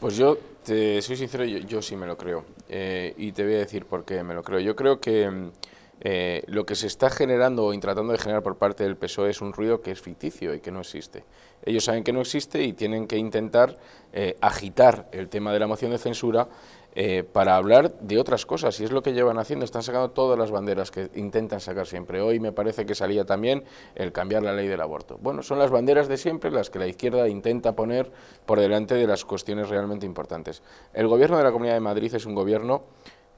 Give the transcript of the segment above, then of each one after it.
Pues yo, te soy sincero, yo, sí me lo creo. Eh, y te voy a decir por qué me lo creo. Yo creo que mm, eh, lo que se está generando o tratando de generar por parte del PSOE es un ruido que es ficticio y que no existe. Ellos saben que no existe y tienen que intentar eh, agitar el tema de la moción de censura eh, para hablar de otras cosas, y es lo que llevan haciendo, están sacando todas las banderas que intentan sacar siempre. Hoy me parece que salía también el cambiar la ley del aborto. Bueno, son las banderas de siempre las que la izquierda intenta poner por delante de las cuestiones realmente importantes. El gobierno de la Comunidad de Madrid es un gobierno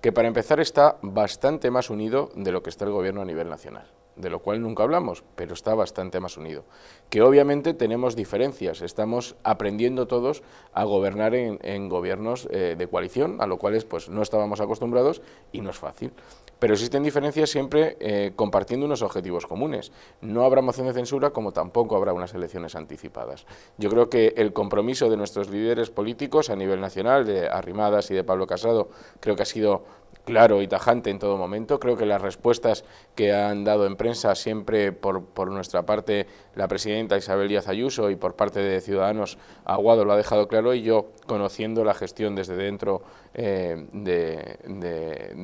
que para empezar está bastante más unido de lo que está el gobierno a nivel nacional, de lo cual nunca hablamos, pero está bastante más unido. Que obviamente tenemos diferencias, estamos aprendiendo todos a gobernar en, gobiernos eh, de coalición, a lo cual pues, no estábamos acostumbrados y no es fácil. Pero existen diferencias siempre eh, compartiendo unos objetivos comunes. No habrá moción de censura como tampoco habrá unas elecciones anticipadas. Yo creo que el compromiso de nuestros líderes políticos a nivel nacional, de Arrimadas y de Pablo Casado, creo que ha sido claro y tajante en todo momento. Creo que las respuestas que han dado en prensa siempre por, por, nuestra parte la presidenta Isabel Díaz Ayuso y por parte de Ciudadanos Aguado lo ha dejado claro y yo conociendo la gestión desde dentro eh, de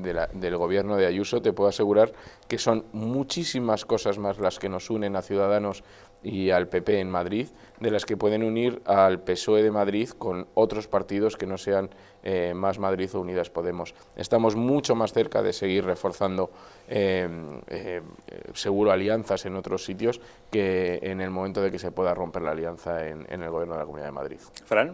del gobierno de Ayuso, te puedo asegurar que son muchísimas cosas más las que nos unen a Ciudadanos y al PP en Madrid, de las que pueden unir al PSOE de Madrid con otros partidos que no sean eh, Más Madrid o Unidas Podemos. Estamos mucho más cerca de seguir reforzando eh, eh, seguro alianzas en otros sitios que en el momento de que se pueda romper la alianza en, el Gobierno de la Comunidad de Madrid.